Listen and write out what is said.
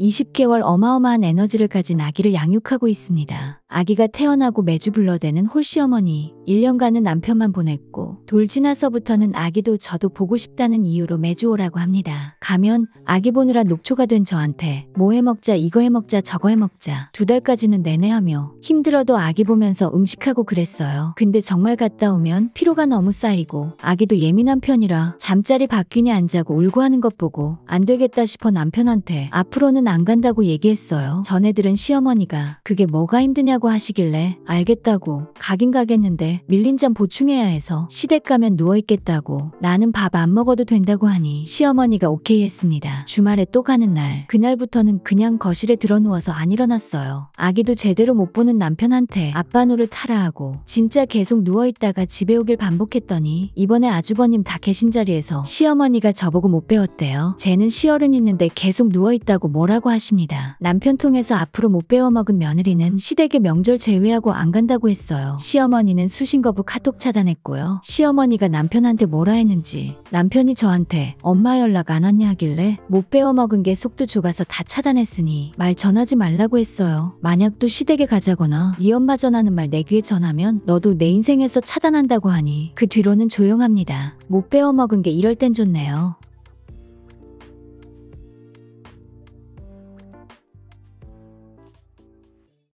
20개월 어마어마한 에너지를 가진 아기를 양육하고 있습니다. 아기가 태어나고 매주 불러대는 홀씨어머니 1년간은 남편만 보냈고 돌 지나서부터는 아기도 저도 보고 싶다는 이유로 매주 오라고 합니다. 가면 아기 보느라 녹초가 된 저한테 뭐 해먹자 이거 해먹자 저거 해먹자 두 달까지는 내내 하며 힘들어도 아기 보면서 음식하고 그랬어요. 근데 정말 갔다 오면 피로가 너무 쌓이고 아기도 예민한 편이라 잠자리 바뀌니 안 자고 울고 하는 것 보고 안 되겠다 싶어 남편한테 앞으로는 시험은 안 간다고 얘기했어요. 전에들은 시어머니가 그게 뭐가 힘드냐고 하시길래 알겠다고 가긴 가겠는데 밀린 잠 보충해야 해서 시댁 가면 누워있겠다고 나는 밥 안 먹어도 된다고 하니 시어머니가 오케이 했습니다. 주말에 또 가는 날 그날부터는 그냥 거실에 들어누워서 안 일어났어요. 아기도 제대로 못 보는 남편한테 아빠 노릇 하라 하고 진짜 계속 누워있다가 집에 오길 반복했더니 이번에 아주버님 다 계신 자리에서 시어머니가 저보고 못 배웠대요. 쟤는 시어른 있는데 계속 누워있다고 뭐라 오라고 하십니다. 남편 통해서 앞으로 못 배워먹은 며느리는 시댁의 명절 제외하고 안 간다고 했어요. 시어머니는 수신 거부 카톡 차단했고요. 시어머니가 남편한테 뭐라 했는지 남편이 저한테 엄마 연락 안 왔냐 하길래 못 배워먹은 게 속도 좁아서 다 차단했으니 말 전하지 말라고 했어요. 만약 또 시댁에 가자거나 이 엄마 전하는 말 내 귀에 전하면 너도 내 인생에서 차단한다고 하니 그 뒤로는 조용합니다. 못 배워먹은 게 이럴 땐 좋네요.